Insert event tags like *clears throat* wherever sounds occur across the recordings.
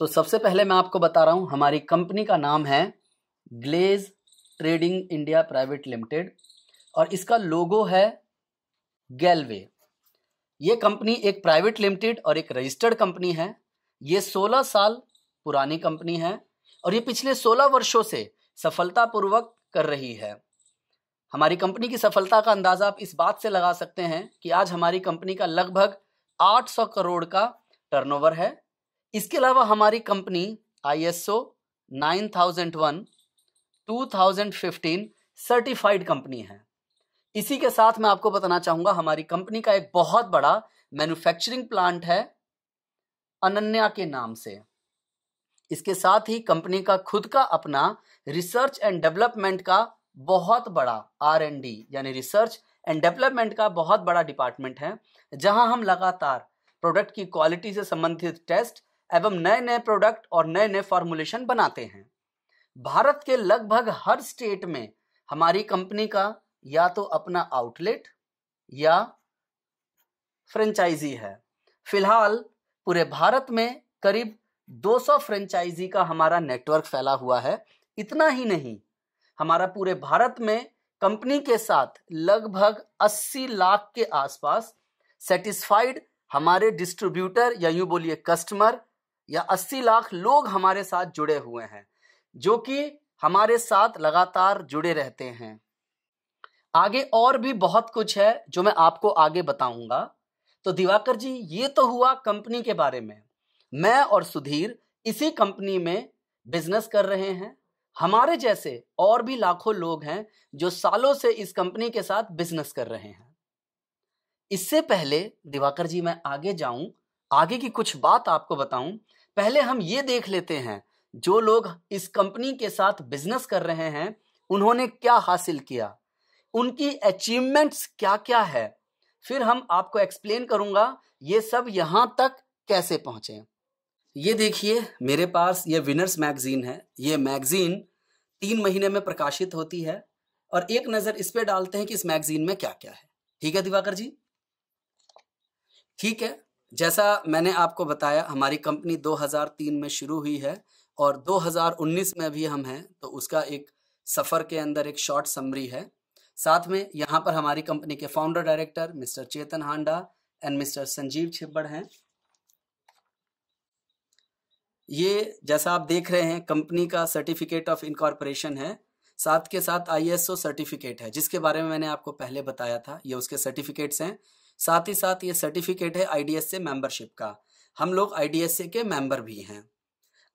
तो सबसे पहले मैं आपको बता रहा हूँ हमारी कंपनी का नाम है glaze trading India private limited और इसका लोगो है गैलवे ये कंपनी एक प्राइवेट लिमिटेड और एक रजिस्टर्ड कंपनी है ये 16 साल पुरानी कंपनी है और ये पिछले 16 वर्षों से सफलतापूर्वक कर रही है हमारी कंपनी की सफलता का अंदाज़ा आप इस बात से लगा सकते हैं कि आज हमारी कंपनी का लगभग 800 करोड़ का टर्नओवर है इसके अलावा हमारी company I S O nine thousand one two thousand fifteen certified company है इसी के साथ मैं आपको बताना चाहूंगा हमारी कंपनी का एक बहुत बड़ा मैन्युफैक्चरिंग प्लांट है अनन्या के नाम से इसके साथ ही कंपनी का खुद का अपना रिसर्च एंड डेवलपमेंट का बहुत बड़ा आर एन डी यानी रिसर्च एंड डेवलपमेंट का बहुत बड़ा डिपार्टमेंट है जहां हम लगातार प्रोडक्ट की क्वालिटी से संबंधित टेस्ट एवं नए नए प्रोडक्ट और नए नए फॉर्मुलेशन बनाते हैं भारत के लगभग हर स्टेट में हमारी कंपनी का या तो अपना आउटलेट या फ्रेंचाइजी है फिलहाल पूरे भारत में करीब 200 फ्रेंचाइजी का हमारा नेटवर्क फैला हुआ है इतना ही नहीं हमारा पूरे भारत में कंपनी के साथ लगभग 80 लाख के आसपास सेटिस्फाइड हमारे डिस्ट्रीब्यूटर या यूं बोलिए कस्टमर या 80 लाख लोग हमारे साथ जुड़े हुए हैं जो कि हमारे साथ लगातार जुड़े रहते हैं आगे और भी बहुत कुछ है जो मैं आपको आगे बताऊंगा तो दिवाकर जी ये तो हुआ कंपनी के बारे में मैं और सुधीर इसी कंपनी में बिजनेस कर रहे हैं हमारे जैसे और भी लाखों लोग हैं जो सालों से इस कंपनी के साथ बिजनेस कर रहे हैं इससे पहले दिवाकर जी मैं आगे जाऊं आगे की कुछ बात आपको बताऊं पहले हम ये देख लेते हैं जो लोग इस कंपनी के साथ बिजनेस कर रहे हैं उन्होंने क्या हासिल किया उनकी अचीवमेंट्स क्या क्या है फिर हम आपको एक्सप्लेन करूंगा ये सब यहाँ तक कैसे पहुंचे ये देखिए मेरे पास ये विनर्स मैगजीन है ये मैगजीन तीन महीने में प्रकाशित होती है और एक नज़र इस पर डालते हैं कि इस मैगजीन में क्या क्या है ठीक है दिवाकर जी ठीक है जैसा मैंने आपको बताया हमारी कंपनी 2003 में शुरू हुई है और 2019 में भी हम हैं तो उसका एक सफ़र के अंदर एक शॉर्ट समरी है साथ में यहाँ पर हमारी कंपनी के founder director mister Chetan Handa and mister Sanjeev Chhibbar हैं ये जैसा आप देख रहे हैं कंपनी का सर्टिफिकेट ऑफ इनकॉर्पोरेशन है साथ के साथ आईएसओ सर्टिफिकेट है जिसके बारे में मैंने आपको पहले बताया था ये उसके सर्टिफिकेट्स हैं साथ ही साथ ये सर्टिफिकेट है आई मेंबरशिप का हम लोग आई के मेंबर भी हैं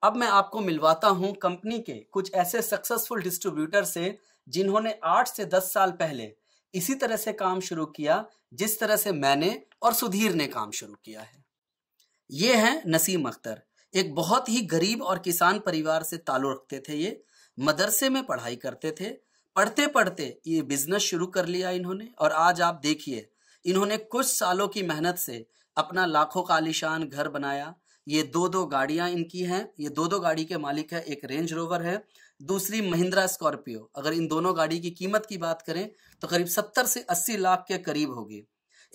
अब मैं आपको मिलवाता हूं कंपनी के कुछ ऐसे सक्सेसफुल डिस्ट्रीब्यूटर से जिन्होंने आठ से दस साल पहले इसी तरह से काम शुरू किया जिस तरह से मैंने और सुधीर ने काम शुरू किया है ये हैं नसीम अख्तर एक बहुत ही गरीब और किसान परिवार से ताल्लुक रखते थे ये मदरसे में पढ़ाई करते थे पढ़ते पढ़ते ये बिजनेस शुरू कर लिया इन्होंने और आज आप देखिए इन्होंने कुछ सालों की मेहनत से अपना लाखों का आलिशान घर बनाया ये दो दो गाड़ियां इनकी हैं ये दो दो गाड़ी के मालिक है एक रेंज रोवर है दूसरी महिंद्रा स्कॉर्पियो अगर इन दोनों गाड़ी की कीमत की बात करें तो करीब सत्तर से अस्सी लाख के करीब होगी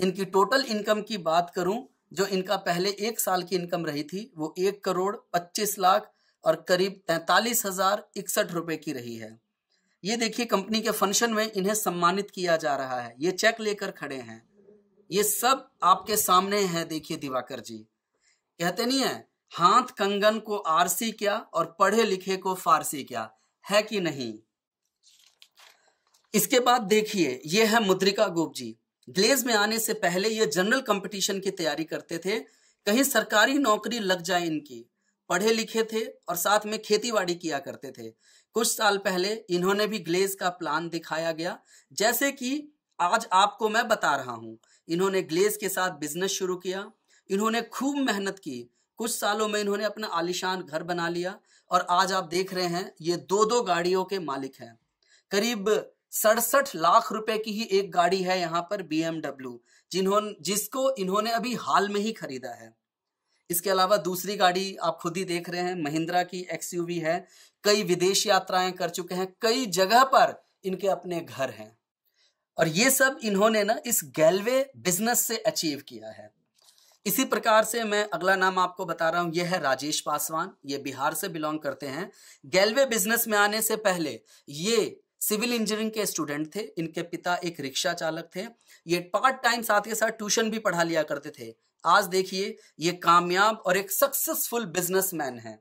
इनकी टोटल इनकम की बात करूं जो इनका पहले एक साल की इनकम रही थी वो एक करोड़ पच्चीस लाख और करीब तैतालीस हजार इकसठ रुपए की रही है ये देखिए कंपनी के फंक्शन में इन्हें सम्मानित किया जा रहा है ये चेक लेकर खड़े हैं ये सब आपके सामने है देखिए दिवाकर जी कहते नहीं है हाथ कंगन को आरसी क्या और पढ़े लिखे को फारसी क्या है कि नहीं इसके बाद देखिए यह है मुद्रिका गोप जी ग्लेज में आने से पहले ये जनरल कंपटीशन की तैयारी करते थे कहीं सरकारी नौकरी लग जाए इनकी पढ़े लिखे थे और साथ में खेतीबाड़ी किया करते थे कुछ साल पहले इन्होंने भी ग्लेज का प्लान दिखाया गया जैसे कि आज आपको मैं बता रहा हूं इन्होंने ग्लेज के साथ बिजनेस शुरू किया इन्होंने खूब मेहनत की कुछ सालों में इन्होंने अपना आलिशान घर बना लिया और आज आप देख रहे हैं ये दो दो गाड़ियों के मालिक हैं करीब सड़सठ लाख रुपए की ही एक गाड़ी है यहाँ पर बी एमडब्ल्यू जिन्होंने जिसको इन्होंने अभी हाल में ही खरीदा है इसके अलावा दूसरी गाड़ी आप खुद ही देख रहे हैं महिंद्रा की एक्सयूवी है कई विदेश यात्राएं कर चुके हैं कई जगह पर इनके अपने घर हैं और ये सब इन्होंने ना इस गैलवे बिजनेस से अचीव किया है इसी प्रकार से मैं अगला नाम आपको बता रहा हूं यह है राजेश पासवान ये बिहार से बिलोंग करते हैं गैलवे बिजनेस में आने से पहले ये सिविल इंजीनियरिंग के स्टूडेंट थे इनके पिता एक रिक्शा चालक थे ये पार्ट टाइम साथ के साथ ट्यूशन भी पढ़ा लिया करते थे आज देखिए ये कामयाब और एक सक्सेसफुल बिजनेसमैन हैं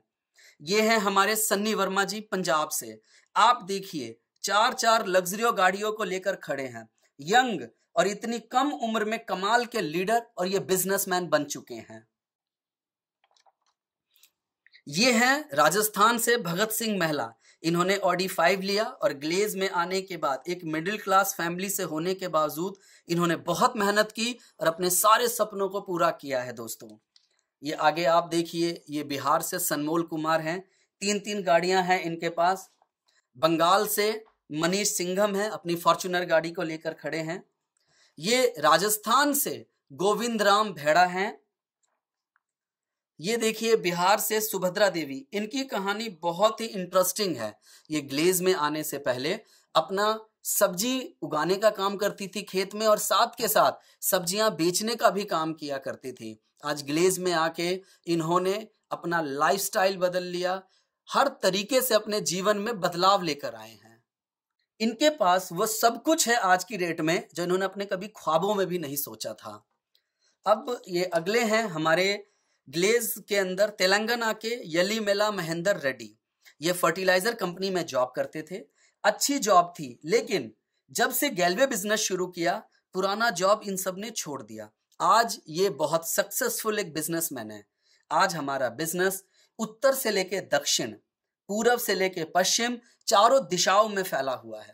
ये हैं हमारे सन्नी वर्मा जी पंजाब से आप देखिए चार चार लग्जरियो गाड़ियों को लेकर खड़े हैं यंग और इतनी कम उम्र में कमाल के लीडर और ये बिजनेसमैन बन चुके हैं ये हैं राजस्थान से भगत सिंह महला इन्होंने ऑडी फाइव लिया और ग्लेज में आने के बाद एक मिडिल क्लास फैमिली से होने के बावजूद इन्होंने बहुत मेहनत की और अपने सारे सपनों को पूरा किया है दोस्तों ये आगे आप देखिए ये बिहार से सनमोल कुमार हैं तीन तीन गाड़ियां हैं इनके पास बंगाल से मनीष सिंघम है अपनी फॉर्चुनर गाड़ी को लेकर खड़े हैं ये राजस्थान से गोविंद राम भेड़ा हैं ये देखिए बिहार से सुभद्रा देवी इनकी कहानी बहुत ही इंटरेस्टिंग है ये ग्लेज में आने से पहले अपना सब्जी उगाने का काम करती थी खेत में और साथ के साथ सब्जियां बेचने का भी काम किया करती थी आज ग्लेज में आके इन्होंने अपना लाइफस्टाइल बदल लिया हर तरीके से अपने जीवन में बदलाव लेकर आए इनके पास वो सब कुछ है आज की डेट में जो इन्होंने अपने कभी ख्वाबों में भी नहीं सोचा था अब ये अगले हैं हमारे ग्लेज के अंदर तेलंगाना के यली मेला महेंद्र रेड्डी ये फर्टिलाइजर कंपनी में जॉब करते थे अच्छी जॉब थी लेकिन जब से गैलवे बिजनेस शुरू किया पुराना जॉब इन सब ने छोड़ दिया आज ये बहुत सक्सेसफुल एक बिजनेसमैन है आज हमारा बिजनेस उत्तर से लेके दक्षिण पूरब से लेकर पश्चिम चारों दिशाओं में फैला हुआ है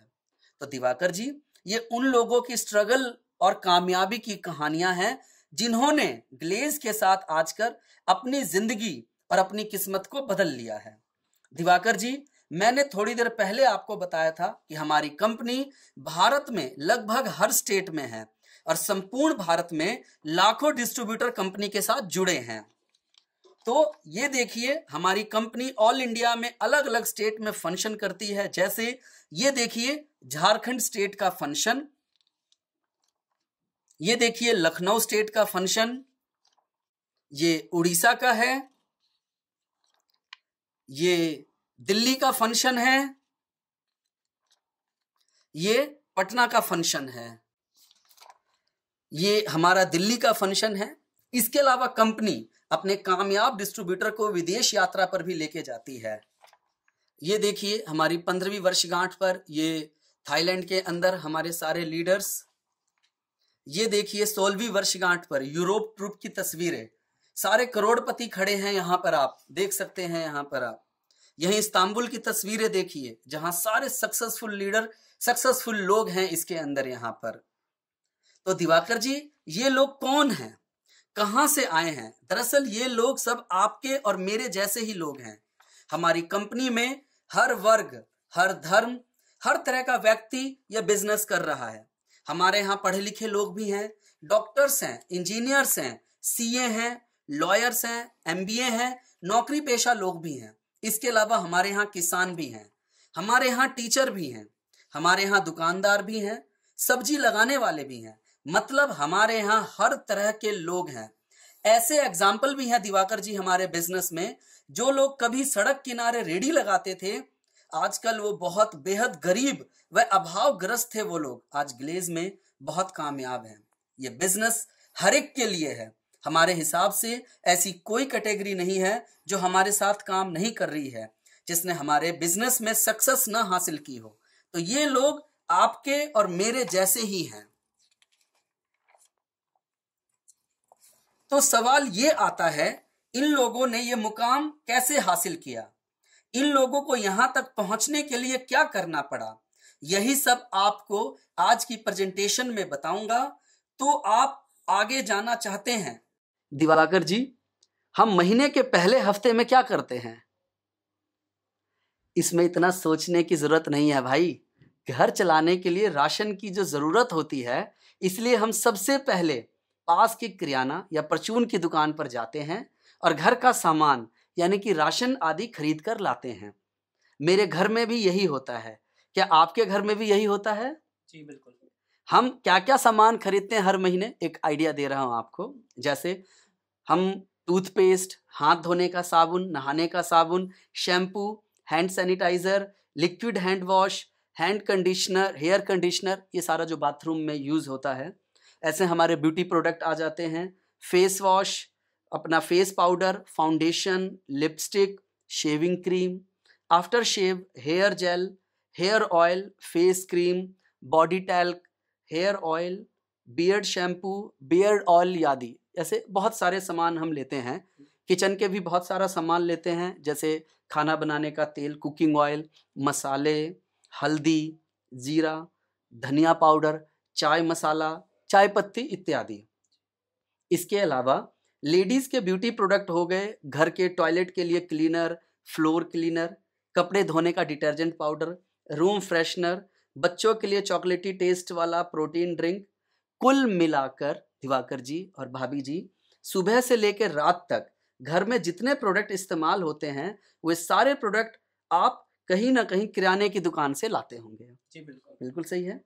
तो दिवाकर जी ये उन लोगों की स्ट्रगल और कामयाबी की कहानियां हैं जिन्होंने ग्लेज के साथ आजकर अपनी जिंदगी और अपनी किस्मत को बदल लिया है दिवाकर जी मैंने थोड़ी देर पहले आपको बताया था कि हमारी कंपनी भारत में लगभग हर स्टेट में है और संपूर्ण भारत में लाखों डिस्ट्रीब्यूटर कंपनी के साथ जुड़े हैं तो ये देखिए हमारी कंपनी ऑल इंडिया में अलग अलग स्टेट में फंक्शन करती है जैसे ये देखिए झारखंड स्टेट का फंक्शन ये देखिए लखनऊ स्टेट का फंक्शन ये उड़ीसा का है ये दिल्ली का फंक्शन है ये पटना का फंक्शन है ये हमारा दिल्ली का फंक्शन है इसके अलावा कंपनी अपने कामयाब डिस्ट्रीब्यूटर को विदेश यात्रा पर भी लेके जाती है ये देखिए हमारी पंद्रहवीं वर्षगांठ पर ये थाईलैंड के अंदर हमारे सारे लीडर्स ये देखिए सोलहवीं वर्षगांठ पर यूरोप ट्रुप की तस्वीरें सारे करोड़पति खड़े हैं यहाँ पर आप देख सकते हैं यहाँ पर आप यही इस्तांबुल की तस्वीरें देखिए जहां सारे सक्सेसफुल लीडर सक्सेसफुल लोग हैं इसके अंदर यहाँ पर तो दिवाकर जी ये लोग कौन हैं कहां से आए हैं दरअसल ये लोग सब आपके और मेरे जैसे ही लोग हैं हमारी कंपनी में हर वर्ग हर धर्म हर तरह का व्यक्ति यह बिजनेस कर रहा है हमारे यहाँ पढ़े लिखे लोग भी हैं डॉक्टर्स हैं इंजीनियर्स हैं सीए हैं लॉयर्स हैं एमबीए हैं नौकरी पेशा लोग भी हैं इसके अलावा हमारे यहाँ किसान भी हैं हमारे यहाँ टीचर भी हैं हमारे यहाँ दुकानदार भी हैं सब्जी लगाने वाले भी हैं मतलब हमारे यहाँ हर तरह के लोग हैं ऐसे एग्जाम्पल भी हैं दिवाकर जी हमारे बिजनेस में जो लोग कभी सड़क किनारे रेडी लगाते थे आजकल वो बहुत बेहद गरीब व अभावग्रस्त थे वो लोग आज ग्लेज में बहुत कामयाब हैं ये बिजनेस हर एक के लिए है हमारे हिसाब से ऐसी कोई कैटेगरी नहीं है जो हमारे साथ काम नहीं कर रही है जिसने हमारे बिजनेस में सक्सेस ना हासिल की हो तो ये लोग आपके और मेरे जैसे ही हैं तो सवाल ये आता है इन लोगों ने ये मुकाम कैसे हासिल किया इन लोगों को यहां तक पहुंचने के लिए क्या करना पड़ा यही सब आपको आज की प्रेजेंटेशन में बताऊंगा तो आप आगे जाना चाहते हैं दिवाकर जी हम महीने के पहले हफ्ते में क्या करते हैं इसमें इतना सोचने की ज़रूरत नहीं है भाई घर चलाने के लिए राशन की जो ज़रूरत होती है इसलिए हम सबसे पहले पास के किराना या परचून की दुकान पर जाते हैं और घर का सामान यानी कि राशन आदि खरीद कर लाते हैं मेरे घर में भी यही होता है क्या आपके घर में भी यही होता है जी बिल्कुल हम क्या क्या सामान खरीदते हैं हर महीने एक आइडिया दे रहा हूँ आपको जैसे हम टूथपेस्ट हाथ धोने का साबुन नहाने का साबुन shampoo hand sanitiser liquid hand wash hand conditioner hair conditioner ये सारा जो बाथरूम में यूज़ होता है ऐसे हमारे ब्यूटी प्रोडक्ट आ जाते हैं फेस वॉश अपना face powder foundation lipstick shaving cream after shave hair gel hair oil face cream body talc hair oil beard shampoo beard oil आदि ऐसे बहुत सारे सामान हम लेते हैं किचन के भी बहुत सारा सामान लेते हैं जैसे खाना बनाने का तेल कुकिंग ऑयल मसाले हल्दी ज़ीरा धनिया पाउडर चाय मसाला चाय पत्ती इत्यादि इसके अलावा लेडीज़ के ब्यूटी प्रोडक्ट हो गए घर के टॉयलेट के लिए क्लीनर फ्लोर क्लीनर कपड़े धोने का डिटर्जेंट पाउडर रूम फ्रेशनर बच्चों के लिए चॉकलेटी टेस्ट वाला प्रोटीन ड्रिंक कुल मिलाकर दिवाकर जी और भाभी जी सुबह से लेकर रात तक घर में जितने प्रोडक्ट इस्तेमाल होते हैं वे सारे प्रोडक्ट आप कहीं ना कहीं किराने की दुकान से लाते होंगे जी बिल्कुल बिल्कुल सही है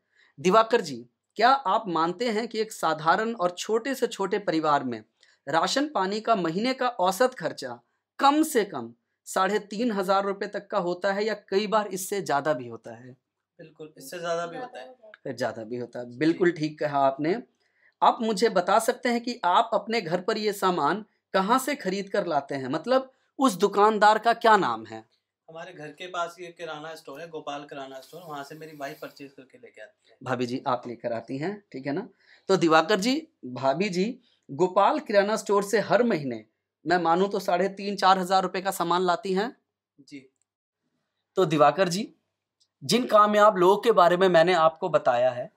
दिवाकर जी क्या आप मानते हैं कि एक साधारण और छोटे से छोटे परिवार में राशन पानी का महीने का औसत खर्चा कम से कम साढ़े तीन हजार रुपए तक का होता है या कई बार इससे ज़्यादा भी होता है बिल्कुल इससे ज़्यादा भी होता है फिर ज़्यादा भी होता है बिल्कुल ठीक कहा आपने आप मुझे बता सकते हैं कि आप अपने घर पर ये सामान कहाँ से खरीद कर लाते हैं मतलब उस दुकानदार का क्या नाम है हमारे घर के पास ही एक किराना स्टोर है गोपाल किराना स्टोर वहाँ से मेरी वाइफ परचेज करके लेके आती है भाभी जी आप लेकर आती हैं ठीक है ना तो दिवाकर जी भाभी जी गोपाल किराना स्टोर से हर महीने मैं मानू तो साढ़े तीन चार हजार रुपए का सामान लाती हैं जी तो दिवाकर जी जिन कामयाब लोगों के बारे में मैंने आपको बताया है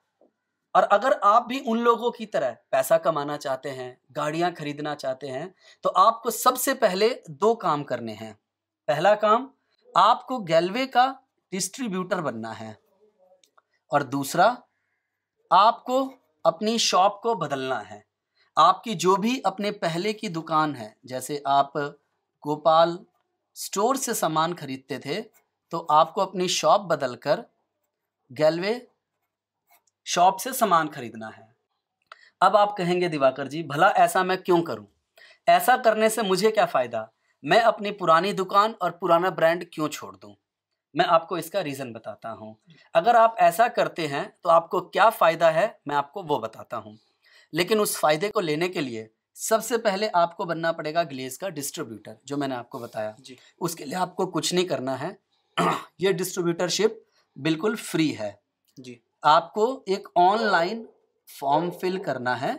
और अगर आप भी उन लोगों की तरह पैसा कमाना चाहते हैं गाड़ियां खरीदना चाहते हैं तो आपको सबसे पहले दो काम करने हैं पहला काम आपको गैलवे का डिस्ट्रीब्यूटर बनना है और दूसरा आपको अपनी शॉप को बदलना है आपकी जो भी अपने पहले की दुकान है जैसे आप गोपाल स्टोर से सामान खरीदते थे तो आपको अपनी शॉप बदलकर गैलवे शॉप से सामान खरीदना है अब आप कहेंगे दिवाकर जी भला ऐसा मैं क्यों करूं ऐसा करने से मुझे क्या फ़ायदा मैं अपनी पुरानी दुकान और पुराना ब्रांड क्यों छोड़ दूँ मैं आपको इसका रीज़न बताता हूँ अगर आप ऐसा करते हैं तो आपको क्या फ़ायदा है मैं आपको वो बताता हूँ लेकिन उस फ़ायदे को लेने के लिए सबसे पहले आपको बनना पड़ेगा ग्लेज का डिस्ट्रीब्यूटर जो मैंने आपको बताया जी उसके लिए आपको कुछ नहीं करना है *clears throat* ये डिस्ट्रीब्यूटरशिप बिल्कुल फ्री है जी आपको एक ऑनलाइन फॉर्म फिल करना है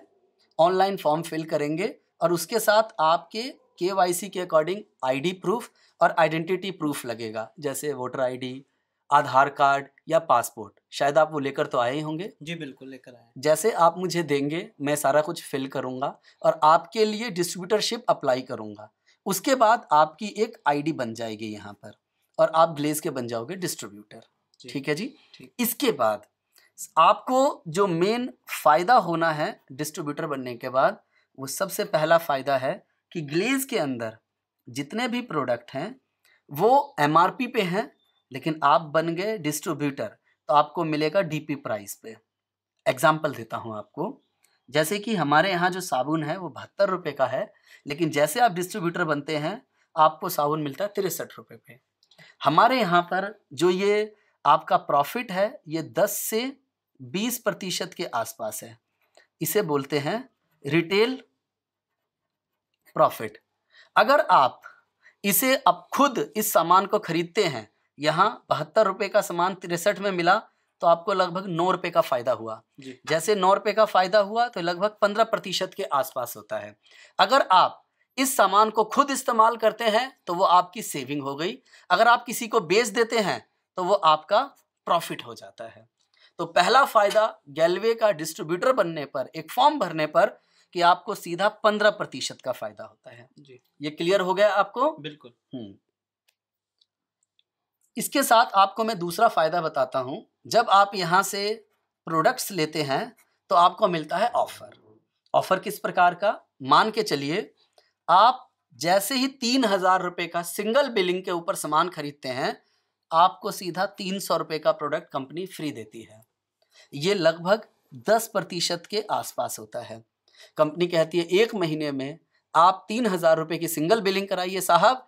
ऑनलाइन फॉर्म फिल करेंगे और उसके साथ आपके के के अकॉर्डिंग आईडी प्रूफ और आइडेंटिटी प्रूफ लगेगा जैसे वोटर आईडी आधार कार्ड या पासपोर्ट शायद आप वो लेकर तो आए ही होंगे जी बिल्कुल लेकर आए जैसे आप मुझे देंगे मैं सारा कुछ फिल करूंगा और आपके लिए डिस्ट्रीब्यूटरशिप अप्लाई करूंगा उसके बाद आपकी एक आईडी बन जाएगी यहाँ पर और आप ग्लेज के बन जाओगे डिस्ट्रीब्यूटर ठीक है जी ठीक। इसके बाद आपको जो मेन फायदा होना है डिस्ट्रीब्यूटर बनने के बाद वो सबसे पहला फायदा है कि ग्लेज के अंदर जितने भी प्रोडक्ट हैं वो एम पे हैं लेकिन आप बन गए डिस्ट्रीब्यूटर तो आपको मिलेगा डीपी प्राइस पे एग्जाम्पल देता हूँ आपको जैसे कि हमारे यहाँ जो साबुन है वो बहत्तर रुपये का है लेकिन जैसे आप डिस्ट्रीब्यूटर बनते हैं आपको साबुन मिलता है तिरसठ रुपये पे हमारे यहाँ पर जो ये आपका प्रॉफिट है ये दस से बीस प्रतिशत के आसपास है इसे बोलते हैं रिटेल प्रॉफिट अगर आप इसे अब खुद इस सामान को खरीदते हैं यहाँ बहत्तर रुपये का सामान तिरसठ में मिला तो आपको लगभग नौ रुपये का फ़ायदा हुआ जैसे नौ रुपये का फ़ायदा हुआ तो लगभग पंद्रह प्रतिशत के आसपास होता है अगर आप इस सामान को खुद इस्तेमाल करते हैं तो वो आपकी सेविंग हो गई अगर आप किसी को बेच देते हैं तो वो आपका प्रॉफिट हो जाता है तो पहला फ़ायदा गैलवे का डिस्ट्रीब्यूटर बनने पर एक फॉर्म भरने पर कि आपको सीधा पंद्रह प्रतिशत का फायदा होता है जी ये क्लियर हो गया आपको बिल्कुल हम्म। इसके साथ आपको मैं दूसरा फायदा बताता हूं जब आप यहां से प्रोडक्ट्स लेते हैं तो आपको मिलता है ऑफर ऑफर किस प्रकार का मान के चलिए आप जैसे ही तीन हजार रुपए का सिंगल बिलिंग के ऊपर सामान खरीदते हैं आपको सीधा तीन सौ रुपए का प्रोडक्ट कंपनी फ्री देती है ये लगभग दस प्रतिशत के आसपास होता है कंपनी कहती है एक महीने में आप तीन हज़ार रुपए की सिंगल बिलिंग कराइए साहब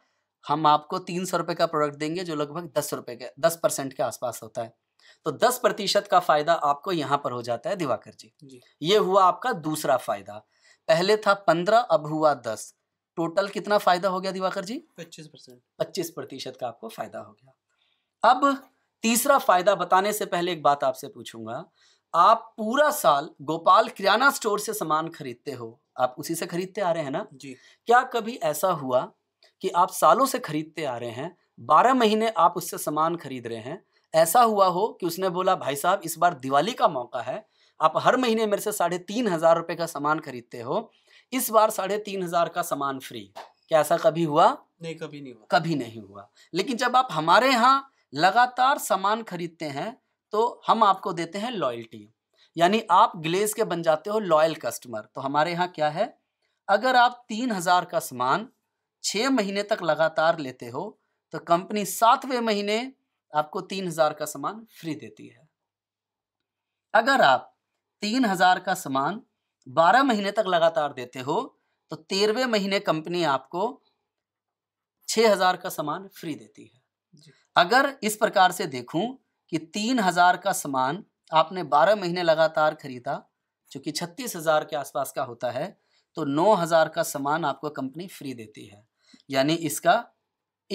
हम आपको तीन सौ रुपए का प्रोडक्ट देंगे जो लगभग दस रुपए के दस परसेंट के आसपास होता है तो दस प्रतिशत का फायदा आपको यहाँ पर हो जाता है दिवाकर जी, जी। ये हुआ आपका दूसरा फायदा पहले था पंद्रह अब हुआ दस टोटल कितना फायदा हो गया दिवाकर जी पच्चीस परसेंट पच्चीस प्रतिशत का आपको फायदा हो गया अब तीसरा फायदा बताने से पहले एक बात आपसे पूछूंगा आप पूरा साल गोपाल किराना स्टोर से सामान खरीदते हो आप उसी से खरीदते आ रहे हैं ना जी क्या कभी ऐसा हुआ कि आप सालों से खरीदते आ रहे हैं बारह महीने आप उससे सामान खरीद रहे हैं ऐसा हुआ हो कि उसने बोला भाई साहब इस बार दिवाली का मौका है आप हर महीने मेरे से साढ़े तीन हजार रुपए का सामान खरीदते हो इस बार साढ़े तीन हजार का सामान फ्री क्या ऐसा कभी हुआ नहीं कभी नहीं हुआ कभी नहीं हुआ लेकिन जब आप हमारे यहाँ लगातार सामान खरीदते हैं तो हम आपको देते हैं लॉयल्टी यानी आप ग्लेज के बन जाते हो लॉयल कस्टमर तो हमारे यहाँ क्या है अगर आप तीन हज़ार का सामान छः महीने तक लगातार लेते हो तो कंपनी सातवें महीने आपको तीन हज़ार का सामान फ्री देती है अगर आप तीन हज़ार का सामान बारह महीने तक लगातार देते हो तो तेरहवें महीने कंपनी आपको छः हज़ार का सामान फ्री देती है अगर इस प्रकार से देखूं कि तीन हज़ार का सामान आपने बारह महीने लगातार खरीदा जो कि छत्तीस हज़ार के आसपास का होता है तो नौ हज़ार का सामान आपको कंपनी फ्री देती है यानी इसका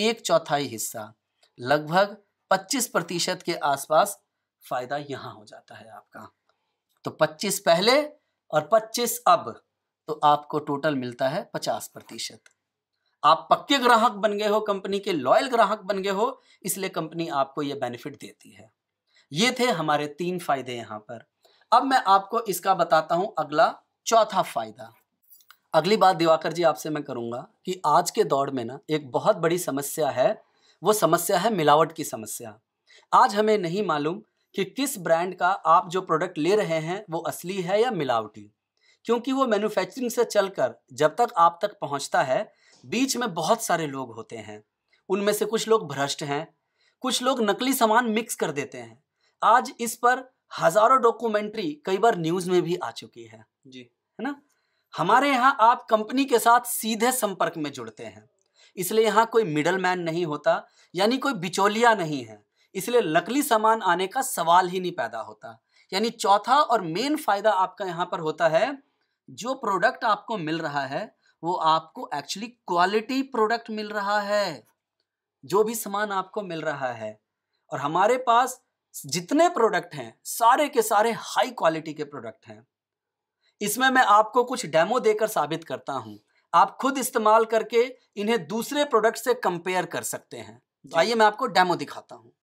एक चौथाई हिस्सा लगभग पच्चीस प्रतिशत के आसपास फ़ायदा यहाँ हो जाता है आपका तो पच्चीस पहले और पच्चीस अब तो आपको टोटल मिलता है पचास प्रतिशत आप पक्के ग्राहक बन गए हो कंपनी के लॉयल ग्राहक बन गए हो इसलिए कंपनी आपको ये बेनिफिट देती है ये थे हमारे तीन फायदे यहाँ पर अब मैं आपको इसका बताता हूँ अगला चौथा फायदा अगली बात दिवाकर जी आपसे मैं करूँगा कि आज के दौर में ना एक बहुत बड़ी समस्या है वो समस्या है मिलावट की समस्या आज हमें नहीं मालूम कि किस ब्रांड का आप जो प्रोडक्ट ले रहे हैं वो असली है या मिलावटी क्योंकि वो मैन्युफैक्चरिंग से चलकर जब तक आप तक पहुंचता है बीच में बहुत सारे लोग होते हैं उनमें से कुछ लोग भ्रष्ट हैं कुछ लोग नकली सामान मिक्स कर देते हैं आज इस पर हजारों डॉक्यूमेंट्री कई बार न्यूज में भी आ चुकी है जी है ना हमारे यहाँ आप कंपनी के साथ सीधे संपर्क में जुड़ते हैं इसलिए यहाँ कोई मिडल मैन नहीं होता यानी कोई बिचौलिया नहीं है इसलिए नकली सामान आने का सवाल ही नहीं पैदा होता यानी चौथा और मेन फायदा आपका यहाँ पर होता है जो प्रोडक्ट आपको मिल रहा है वो आपको एक्चुअली क्वालिटी प्रोडक्ट मिल रहा है जो भी सामान आपको मिल रहा है और हमारे पास जितने प्रोडक्ट हैं सारे के सारे हाई क्वालिटी के प्रोडक्ट हैं इसमें मैं आपको कुछ डेमो देकर साबित करता हूं आप खुद इस्तेमाल करके इन्हें दूसरे प्रोडक्ट से कंपेयर कर सकते हैं तो आइए मैं आपको डेमो दिखाता हूं